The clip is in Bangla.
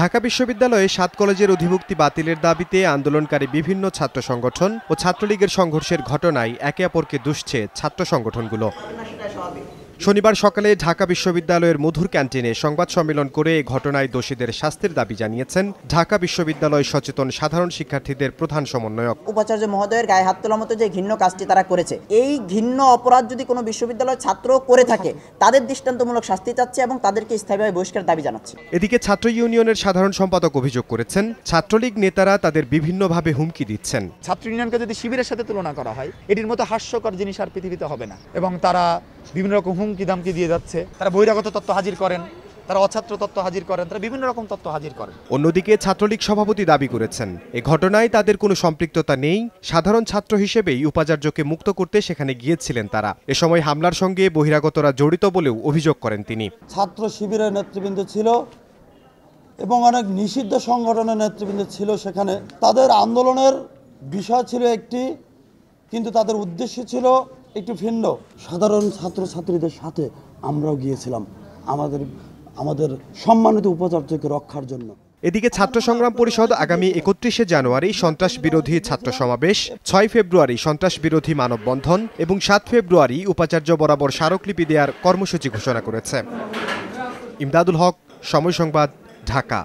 ঢাকা বিশ্ববিদ্যালয়ে সাত কলেজের অধিভুক্তি বাতিলের দাবিতে আন্দোলনকারী বিভিন্ন ছাত্র সংগঠন ও ছাত্রলীগের সংঘর্ষের ঘটনায় একে অপরকে দুষছে ছাত্র সংগঠনগুলো শনিবার সকালে ঢাকা বিশ্ববিদ্যালয়ের মধুর ক্যান্টিনে সংবাদ সম্মেলন করে এ ঘটনায় দোষীদের শাস্তির দাবি জানিয়েছেন ঢাকা বিশ্ববিদ্যালয় সচেতন সাধারণ শিক্ষার্থীদের প্রধান সমন্বয়ক উপাচার্য মহোদয়ের গায়ে হাত তোলার মতো যে ঘৃণ্য কাজটি তারা করেছে এই ঘৃণ্য অপরাধ যদি কোনো বিশ্ববিদ্যালয়ের ছাত্র করে থাকে তাদের দৃষ্টান্তমূলক শাস্তি চাচ্ছে এবং তাদেরকে স্থায়ীভাবে বহিষ্কার দাবি জানাচ্ছে এদিকে ছাত্র ইউনিয়নের সাধারণ সম্পাদক অভিযোগ করেছেন ছাত্রলীগ নেতারা তাদের বিভিন্নভাবে হুমকি দিচ্ছেন ছাত্র ইউনিয়নকে যদি শিবিরের সাথে তুলনা করা হয় এটির মতো হাস্যকর জিনিস আর পৃথিবীতে হবে না এবং তারা বিভিন্ন রকম হুমকি ধামকি দিয়ে যাচ্ছে তারা বহিরাগত তত্ত্ব হাজির করেন তারা অছাত্র তত্ত্ব হাজির করেন তারা বিভিন্ন রকম তত্ত্ব হাজির করেন অন্যদিকে ছাত্রলীগ সভাপতি দাবি করেছেন এ ঘটনায় তাদের কোনো সম্পৃক্ততা নেই সাধারণ ছাত্র হিসেবেই উপাচার্যকে মুক্ত করতে সেখানে গিয়েছিলেন তারা এ সময় হামলার সঙ্গে বহিরাগতরা জড়িত বলেও অভিযোগ করেন তিনি ছাত্র শিবিরের নেতৃবৃন্দ ছিল এবং অনেক নিষিদ্ধ সংগঠনের নেতৃবৃন্দ ছিল সেখানে তাদের আন্দোলনের বিষয় ছিল একটি কিন্তু তাদের উদ্দেশ্য ছিল একটু ভিন্ন সাধারণ ছাত্রছাত্রীদের সাথে আমরাও গিয়েছিলাম আমাদের আমাদের সম্মানিত উপাচার্যকে রক্ষার জন্য এদিকে ছাত্র সংগ্রাম পরিষদ আগামী একত্রিশে জানুয়ারি সন্ত্রাস বিরোধী ছাত্র সমাবেশ ছয় ফেব্রুয়ারি সন্ত্রাস বিরোধী মানববন্ধন এবং সাত ফেব্রুয়ারি উপাচার্য বরাবর স্মারকলিপি দেওয়ার কর্মসূচি ঘোষণা করেছে ইমদাদুল হক সময় সংবাদ ঢাকা